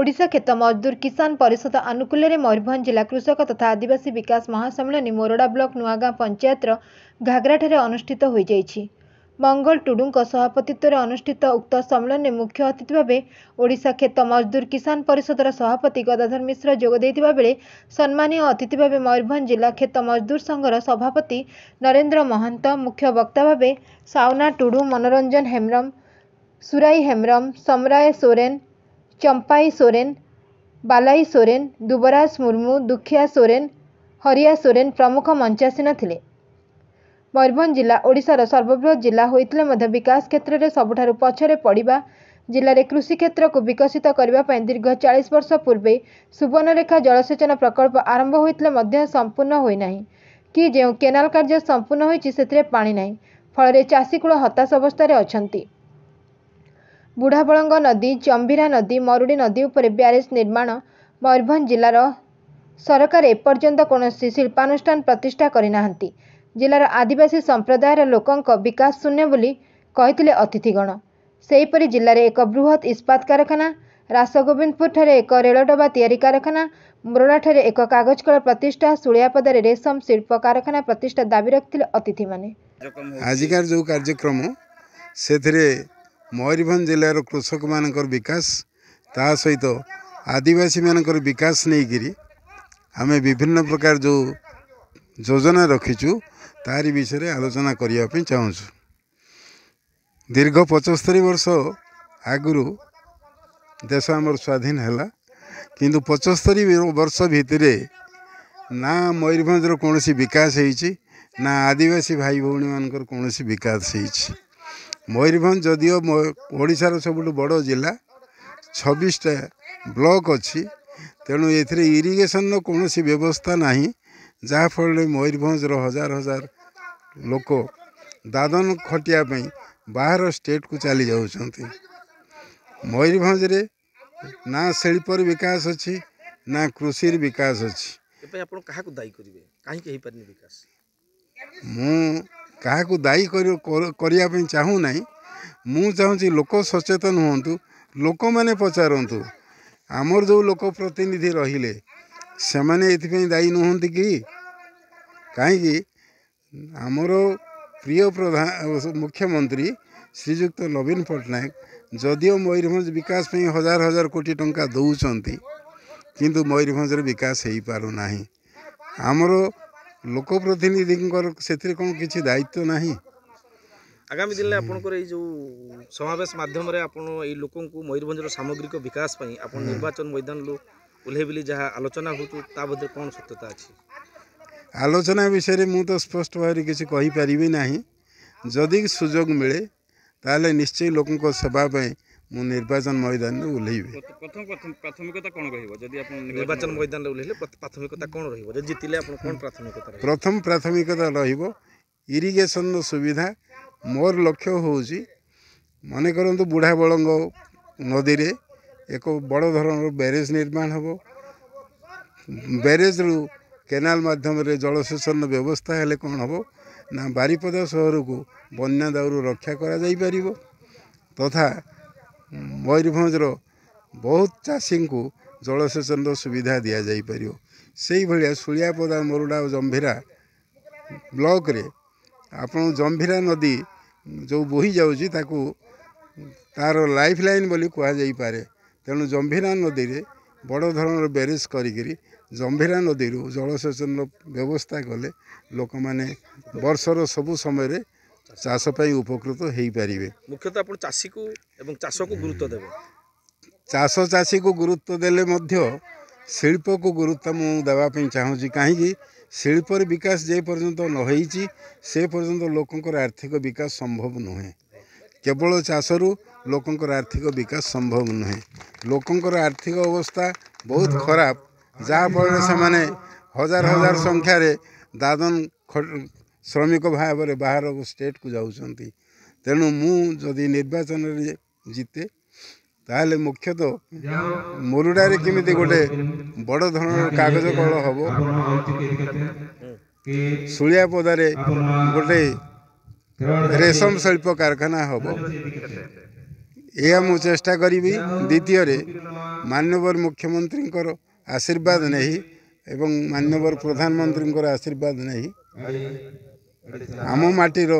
ଓଡ଼ିଶା କ୍ଷେତ ମଜଦୁର କିଷାନ ପରିଷଦ ଆନୁକୂଲ୍ୟରେ ମୟୂରଭଞ୍ଜ ଜିଲ୍ଲା କୃଷକ ତଥା ଆଦିବାସୀ ବିକାଶ ମହାସମ୍ମିଳନୀ ମୋରଡ଼ା ବ୍ଲକ ନୂଆଗାଁ ପଞ୍ଚାୟତର ଘାଗରାଠାରେ ଅନୁଷ୍ଠିତ ହୋଇଯାଇଛି ମଙ୍ଗଲ ଟୁଡୁଙ୍କ ସଭାପତିତ୍ୱରେ ଅନୁଷ୍ଠିତ ଉକ୍ତ ସମ୍ମିଳନୀରେ ମୁଖ୍ୟ ଅତିଥି ଭାବେ ଓଡ଼ିଶା କ୍ଷେତ ମଜଦୁର କିଷାନ ପରିଷଦର ସଭାପତି ଗଦାଧର ମିଶ୍ର ଯୋଗ ଦେଇଥିବା ବେଳେ ସମ୍ମାନୀୟ ଅତିଥି ଭାବେ ମୟୂରଭଞ୍ଜ ଜିଲ୍ଲା କ୍ଷେତ ମଜଦୁର ସଂଘର ସଭାପତି ନରେନ୍ଦ୍ର ମହାନ୍ତ ମୁଖ୍ୟ ବକ୍ତା ଭାବେ ସାଉନା ଟୁଡୁ ମନୋରଞ୍ଜନ ହେମ୍ରମ ସୁରାଇ ହେମ୍ରମ ସମରାୟ ସୋରେନ ଚମ୍ପାଇ ସୋରେନ ବାଲାଇ ସୋରେନ ଦୁବରାଜ ମୁର୍ମୁ ଦୁଃଖିଆ ସୋରେନ ହରିଆ ସୋରେନ ପ୍ରମୁଖ ମଞ୍ଚାସୀନ ଥିଲେ ମୟୂରଭଞ୍ଜ ଜିଲ୍ଲା ଓଡ଼ିଶାର ସର୍ବବୃହତ୍ ଜିଲ୍ଲା ହୋଇଥିଲେ ମଧ୍ୟ ବିକାଶ କ୍ଷେତ୍ରରେ ସବୁଠାରୁ ପଛରେ ପଡ଼ିବା ଜିଲ୍ଲାରେ କୃଷି କ୍ଷେତ୍ରକୁ ବିକଶିତ କରିବା ପାଇଁ ଦୀର୍ଘ ଚାଳିଶ ବର୍ଷ ପୂର୍ବେ ସୁବର୍ଣ୍ଣରେଖା ଜଳସେଚନ ପ୍ରକଳ୍ପ ଆରମ୍ଭ ହୋଇଥିଲେ ମଧ୍ୟ ସମ୍ପୂର୍ଣ୍ଣ ହୋଇନାହିଁ କି ଯେଉଁ କେନାଲ କାର୍ଯ୍ୟ ସମ୍ପୂର୍ଣ୍ଣ ହୋଇଛି ସେଥିରେ ପାଣି ନାହିଁ ଫଳରେ ଚାଷୀକୂଳ ହତାଶ ଅବସ୍ଥାରେ ଅଛନ୍ତି ବୁଢ଼ାବଳଙ୍ଗ ନଦୀ ଚମ୍ଭୀରା ନଦୀ ମରୁଡ଼ି ନଦୀ ଉପରେ ବ୍ୟାରେଜ ନିର୍ମାଣ ମୟୂରଭଞ୍ଜ ଜିଲ୍ଲାର ସରକାର ଏପର୍ଯ୍ୟନ୍ତ କୌଣସି ଶିଳ୍ପାନୁଷ୍ଠାନ ପ୍ରତିଷ୍ଠା କରିନାହାନ୍ତି ଜିଲ୍ଲାର ଆଦିବାସୀ ସମ୍ପ୍ରଦାୟର ଲୋକଙ୍କ ବିକାଶ ଶୂନ୍ୟ ବୋଲି କହିଥିଲେ ଅତିଥିଗଣ ସେହିପରି ଜିଲ୍ଲାରେ ଏକ ବୃହତ୍ ଇସ୍ପାତ କାରଖାନା ରାସଗୋବିନ୍ଦପୁରଠାରେ ଏକ ରେଳଡବା ତିଆରି କାରଖାନା ମୋରଡ଼ାଠାରେ ଏକ କାଗଜକଳ ପ୍ରତିଷ୍ଠା ସୁଳିଆପଦାରେ ରେଶମ ଶିଳ୍ପ କାରଖାନା ପ୍ରତିଷ୍ଠା ଦାବି ରଖିଥିଲେ ଅତିଥିମାନେ ଆଜିକାର ଯେଉଁ କାର୍ଯ୍ୟକ୍ରମ ସେଥିରେ ମୟୂରଭଞ୍ଜ ଜିଲ୍ଲାର କୃଷକମାନଙ୍କର ବିକାଶ ତା ସହିତ ଆଦିବାସୀମାନଙ୍କର ବିକାଶ ନେଇକିରି ଆମେ ବିଭିନ୍ନ ପ୍ରକାର ଯେଉଁ ଯୋଜନା ରଖିଛୁ ତାରି ବିଷୟରେ ଆଲୋଚନା କରିବା ପାଇଁ ଚାହୁଁଛୁ ଦୀର୍ଘ ପଞ୍ଚସ୍ତରୀ ବର୍ଷ ଆଗରୁ ଦେଶ ଆମର ସ୍ୱାଧୀନ ହେଲା କିନ୍ତୁ ପଞ୍ଚସ୍ତରୀ ବର୍ଷ ଭିତରେ ନା ମୟୂରଭଞ୍ଜର କୌଣସି ବିକାଶ ହେଇଛି ନା ଆଦିବାସୀ ଭାଇ ଭଉଣୀମାନଙ୍କର କୌଣସି ବିକାଶ ହେଇଛି ମୟୂରଭଞ୍ଜ ଯଦିଓ ଓଡ଼ିଶାର ସବୁଠୁ ବଡ଼ ଜିଲ୍ଲା ଛବିଶଟା ବ୍ଲକ୍ ଅଛି ତେଣୁ ଏଥିରେ ଇରିଗେସନ୍ର କୌଣସି ବ୍ୟବସ୍ଥା ନାହିଁ ଯାହାଫଳରେ ମୟୂରଭଞ୍ଜର ହଜାର ହଜାର ଲୋକ ଦାଦନ ଖଟିବା ପାଇଁ ବାହାର ଷ୍ଟେଟ୍କୁ ଚାଲି ଯାଉଛନ୍ତି ମୟୂରଭଞ୍ଜରେ ନା ଶିଳ୍ପର ବିକାଶ ଅଛି ନା କୃଷିର ବିକାଶ ଅଛି ଆପଣ କାହାକୁ ଦାୟୀ କରିବେ କାହିଁକି ହେଇପାରିନି ବିକାଶ ମୁଁ କାହାକୁ ଦାୟୀ କରିବା ପାଇଁ ଚାହୁଁ ନାହିଁ ମୁଁ ଚାହୁଁଛି ଲୋକ ସଚେତନ ହୁଅନ୍ତୁ ଲୋକମାନେ ପଚାରନ୍ତୁ ଆମର ଯେଉଁ ଲୋକ ପ୍ରତିନିଧି ରହିଲେ ସେମାନେ ଏଥିପାଇଁ ଦାୟୀ ନୁହନ୍ତି କି କାହିଁକି ଆମର ପ୍ରିୟ ପ୍ରଧାନ ମୁଖ୍ୟମନ୍ତ୍ରୀ ଶ୍ରୀଯୁକ୍ତ ନବୀନ ପଟ୍ଟନାୟକ ଯଦିଓ ମୟୂରଭଞ୍ଜ ବିକାଶ ପାଇଁ ହଜାର ହଜାର କୋଟି ଟଙ୍କା ଦେଉଛନ୍ତି କିନ୍ତୁ ମୟୂରଭଞ୍ଜରେ ବିକାଶ ହେଇପାରୁନାହିଁ ଆମର ଲୋକପ୍ରତିନିଧିଙ୍କର ସେଥିରେ କ'ଣ କିଛି ଦାୟିତ୍ୱ ନାହିଁ ଆଗାମୀ ଦିନରେ ଆପଣଙ୍କର ଏଇ ଯେଉଁ ସମାବେଶ ମାଧ୍ୟମରେ ଆପଣ ଏଇ ଲୋକଙ୍କୁ ମୟୂରଭଞ୍ଜର ସାମଗ୍ରିକ ବିକାଶ ପାଇଁ ଆପଣ ନିର୍ବାଚନ ମୈଦାନରୁ ଓହ୍ଲେଇ ବୋଲି ଯାହା ଆଲୋଚନା ହେଉଛି ତା ମଧ୍ୟରେ କ'ଣ ସତ୍ୟତା ଅଛି ଆଲୋଚନା ବିଷୟରେ ମୁଁ ତ ସ୍ପଷ୍ଟ ଭାବରେ କିଛି କହିପାରିବି ନାହିଁ ଯଦି ସୁଯୋଗ ମିଳେ ତାହେଲେ ନିଶ୍ଚୟ ଲୋକଙ୍କ ସେବା ପାଇଁ ମୁଁ ନିର୍ବାଚନ ମଇଦାନରେ ଓହ୍ଲେଇବି ପ୍ରାଥମିକତା କ'ଣ ରହିବ ଯଦି ଆପଣ ନିର୍ବାଚନ ମଇଦାନରେ ଓହ୍ଲେଇଲେ ପ୍ରାଥମିକତା କ'ଣ ରହିବ ଯଦି ଜିତିଲେ ଆପଣ କ'ଣ ପ୍ରାଥମିକତା ପ୍ରଥମ ପ୍ରାଥମିକତା ରହିବ ଇରିଗେସନର ସୁବିଧା ମୋର ଲକ୍ଷ୍ୟ ହେଉଛି ମନେ କରନ୍ତୁ ବୁଢ଼ା ବଳଙ୍ଗ ନଦୀରେ ଏକ ବଡ଼ ଧରଣର ବ୍ୟାରେଜ୍ ନିର୍ମାଣ ହେବ ବ୍ୟାରେଜ୍ରୁ କେନାଲ ମାଧ୍ୟମରେ ଜଳସେଚନର ବ୍ୟବସ୍ଥା ହେଲେ କ'ଣ ହେବ ନା ବାରିପଦା ସହରକୁ ବନ୍ୟା ଦାଉରୁ ରକ୍ଷା କରାଯାଇପାରିବ ତଥା ମୟୂରଭଞ୍ଜର ବହୁତ ଚାଷୀଙ୍କୁ ଜଳସେଚନର ସୁବିଧା ଦିଆଯାଇପାରିବ ସେଇଭଳିଆ ସୁଳିଆପଦା ମରୁଡ଼ା ଓ ଜମ୍ଭିରା ବ୍ଲକରେ ଆପଣ ଜମ୍ଭିରା ନଦୀ ଯେଉଁ ବୋହି ଯାଉଛି ତାକୁ ତାର ଲାଇଫ୍ ଲାଇନ୍ ବୋଲି କୁହାଯାଇପାରେ ତେଣୁ ଜମ୍ଭିରା ନଦୀରେ ବଡ଼ ଧରଣର ବ୍ୟାରେଜ୍ କରିକିରି ଜମ୍ଭିରା ନଦୀରୁ ଜଳସେଚନର ବ୍ୟବସ୍ଥା କଲେ ଲୋକମାନେ ବର୍ଷର ସବୁ ସମୟରେ ଚାଷ ପାଇଁ ଉପକୃତ ହୋଇପାରିବେ ମୁଖ୍ୟତଃ ଆପଣ ଚାଷୀକୁ ଏବଂ ଚାଷକୁ ଗୁରୁତ୍ୱ ଦେବେ ଚାଷ ଚାଷୀକୁ ଗୁରୁତ୍ୱ ଦେଲେ ମଧ୍ୟ ଶିଳ୍ପକୁ ଗୁରୁତ୍ୱ ମୁଁ ଦେବା ପାଇଁ ଚାହୁଁଛି କାହିଁକି ଶିଳ୍ପର ବିକାଶ ଯେ ପର୍ଯ୍ୟନ୍ତ ନ ହେଇଛି ସେ ପର୍ଯ୍ୟନ୍ତ ଲୋକଙ୍କର ଆର୍ଥିକ ବିକାଶ ସମ୍ଭବ ନୁହେଁ କେବଳ ଚାଷରୁ ଲୋକଙ୍କର ଆର୍ଥିକ ବିକାଶ ସମ୍ଭବ ନୁହେଁ ଲୋକଙ୍କର ଆର୍ଥିକ ଅବସ୍ଥା ବହୁତ ଖରାପ ଯାହାଫଳରେ ସେମାନେ ହଜାର ହଜାର ସଂଖ୍ୟାରେ ଦାଦନ ଶ୍ରମିକ ଭାବରେ ବାହାରକୁ ଷ୍ଟେଟ୍କୁ ଯାଉଛନ୍ତି ତେଣୁ ମୁଁ ଯଦି ନିର୍ବାଚନରେ ଜିତେ ତାହେଲେ ମୁଖ୍ୟତଃ ମୁରୁଡ଼ାରେ କେମିତି ଗୋଟେ ବଡ଼ ଧରଣର କାଗଜ କଳ ହେବ ଶୁଳିଆପଦାରେ ଗୋଟେ ରେଶମ ଶିଳ୍ପ କାରଖାନା ହେବ ଏହା ମୁଁ ଚେଷ୍ଟା କରିବି ଦ୍ୱିତୀୟରେ ମାନ୍ୟବର ମୁଖ୍ୟମନ୍ତ୍ରୀଙ୍କର ଆଶୀର୍ବାଦ ନେଇ ଏବଂ ମାନ୍ୟବର ପ୍ରଧାନମନ୍ତ୍ରୀଙ୍କର ଆଶୀର୍ବାଦ ନେଇ ଆମ ମାଟିର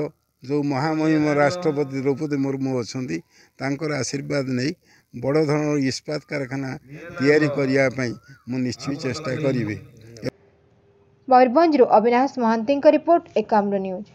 ଯେଉଁ ମହାମହିମ ରାଷ୍ଟ୍ରପତି ଦ୍ରୌପଦୀ ମୁର୍ମୁ ଅଛନ୍ତି ତାଙ୍କର ଆଶୀର୍ବାଦ ନେଇ ବଡ଼ ଧରଣର ଇସ୍ପାତ କାରଖାନା ତିଆରି କରିବା ପାଇଁ ମୁଁ ନିଶ୍ଚୟ ଚେଷ୍ଟା କରିବି ମୟୂରଭଞ୍ଜରୁ ଅବିନାଶ ମହାନ୍ତିଙ୍କ ରିପୋର୍ଟ ଏକାମ୍ର ନ୍ୟୁଜ୍